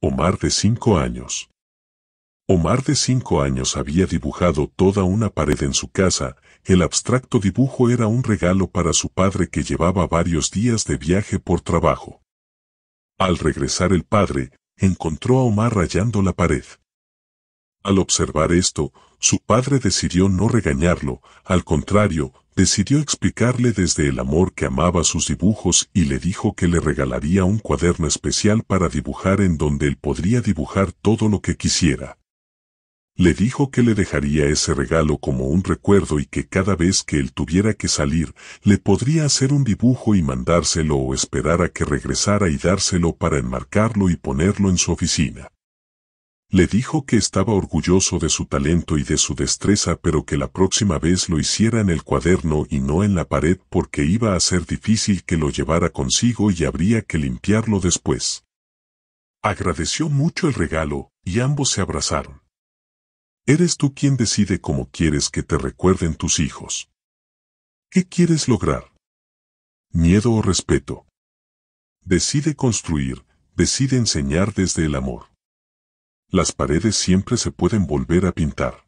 Omar de cinco años. Omar de cinco años había dibujado toda una pared en su casa, el abstracto dibujo era un regalo para su padre que llevaba varios días de viaje por trabajo. Al regresar el padre, encontró a Omar rayando la pared. Al observar esto, su padre decidió no regañarlo, al contrario, decidió explicarle desde el amor que amaba sus dibujos y le dijo que le regalaría un cuaderno especial para dibujar en donde él podría dibujar todo lo que quisiera. Le dijo que le dejaría ese regalo como un recuerdo y que cada vez que él tuviera que salir, le podría hacer un dibujo y mandárselo o esperar a que regresara y dárselo para enmarcarlo y ponerlo en su oficina. Le dijo que estaba orgulloso de su talento y de su destreza pero que la próxima vez lo hiciera en el cuaderno y no en la pared porque iba a ser difícil que lo llevara consigo y habría que limpiarlo después. Agradeció mucho el regalo, y ambos se abrazaron. Eres tú quien decide cómo quieres que te recuerden tus hijos. ¿Qué quieres lograr? ¿Miedo o respeto? Decide construir, decide enseñar desde el amor. Las paredes siempre se pueden volver a pintar.